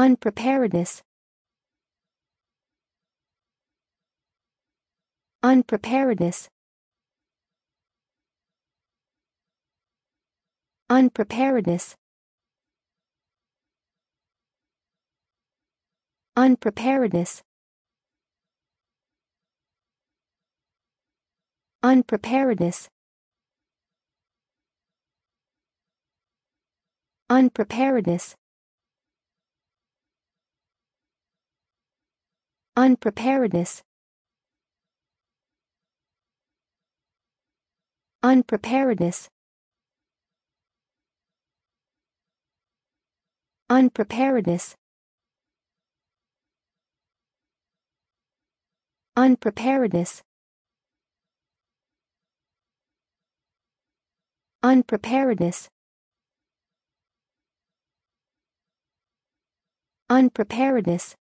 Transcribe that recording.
Unpreparedness. Unpreparedness. Unpreparedness. Unpreparedness. Unpreparedness. Unpreparedness. Unpreparedness. Unpreparedness. Unpreparedness. Unpreparedness. Unpreparedness. Unpreparedness.